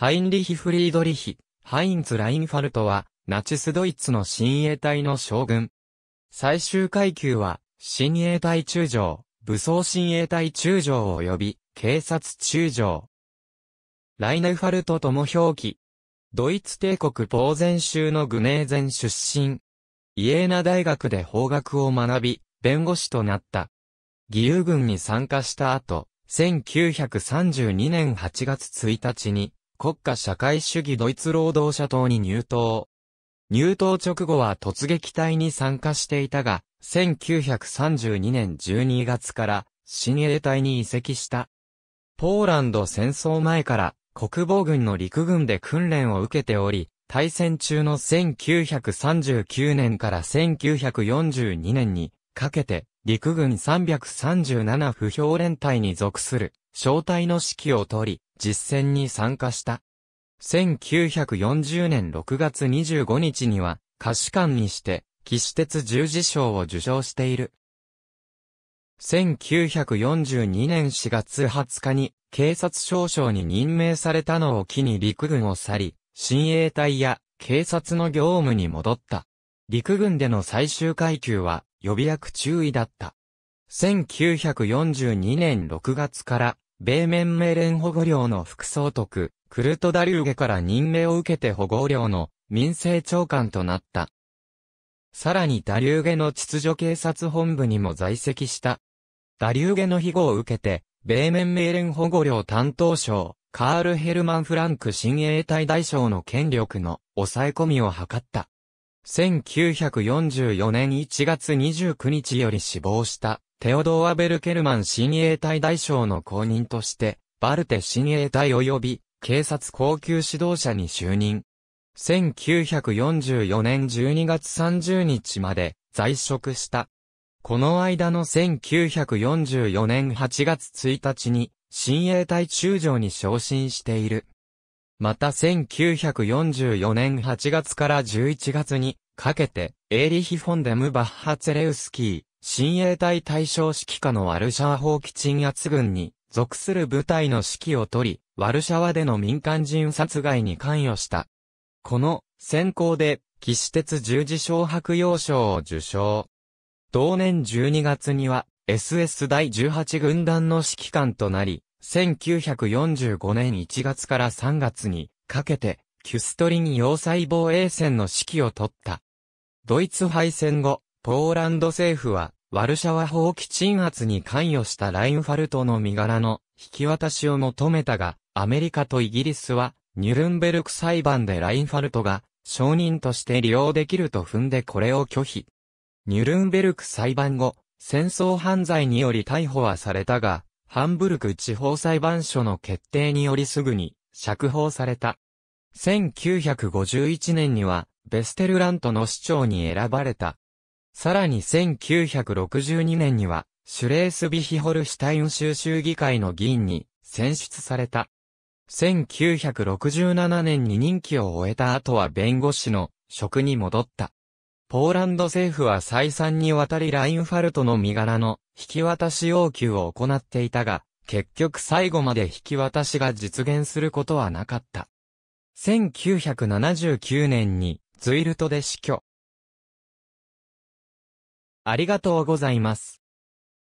ハインリヒ・フリードリヒ、ハインツ・ラインファルトは、ナチスドイツの親衛隊の将軍。最終階級は、親衛隊中将、武装親衛隊中将及び、警察中将。ライネファルトとも表記。ドイツ帝国ポーゼン州のグネーゼン出身。イエーナ大学で法学を学び、弁護士となった。義勇軍に参加した後、1932年8月1日に、国家社会主義ドイツ労働者党に入党。入党直後は突撃隊に参加していたが、1932年12月から新衛隊に移籍した。ポーランド戦争前から国防軍の陸軍で訓練を受けており、対戦中の1939年から1942年にかけて陸軍337不評連隊に属する小隊の指揮を取り、実戦に参加した。1940年6月25日には、歌手官にして、騎士鉄十字賞を受賞している。1942年4月20日に、警察少将に任命されたのを機に陸軍を去り、親衛隊や警察の業務に戻った。陸軍での最終階級は予備役注意だった。1942年6月から米面メレン保護領の副総督、クルトダリューゲから任命を受けて保護領の民政長官となった。さらにダリューゲの秩序警察本部にも在籍した。ダリューゲの庇護を受けて、米面メレン保護領担当省、カール・ヘルマン・フランク新衛隊大将の権力の抑え込みを図った。1944年1月29日より死亡したテオドア・ベルケルマン親衛隊大将の後任として、バルテ親衛隊及び警察高級指導者に就任。1944年12月30日まで在職した。この間の1944年8月1日に、親衛隊中将に昇進している。また1944年8月から11月にかけて、エーリヒ・フォンデム・バッハ・ツェレウスキー、親衛隊大将指揮下のワルシャワ法基鎮圧軍に属する部隊の指揮を取り、ワルシャワでの民間人殺害に関与した。この先行で、騎士鉄十字章白洋賞を受賞。同年12月には、SS 第18軍団の指揮官となり、1945年1月から3月にかけて、キュストリン要塞防衛戦の指揮を取った。ドイツ敗戦後、ポーランド政府は、ワルシャワ放棄鎮圧に関与したラインファルトの身柄の引き渡しを求めたが、アメリカとイギリスは、ニュルンベルク裁判でラインファルトが、証人として利用できると踏んでこれを拒否。ニュルンベルク裁判後、戦争犯罪により逮捕はされたが、ハンブルク地方裁判所の決定によりすぐに釈放された。1951年には、ベステルラントの市長に選ばれた。さらに1962年には、シュレースビヒホルシュタイン州州議会の議員に選出された。1967年に任期を終えた後は弁護士の職に戻った。ポーランド政府は再三にわたりラインファルトの身柄の引き渡し要求を行っていたが、結局最後まで引き渡しが実現することはなかった。1979年にズイルトで死去。ありがとうございます。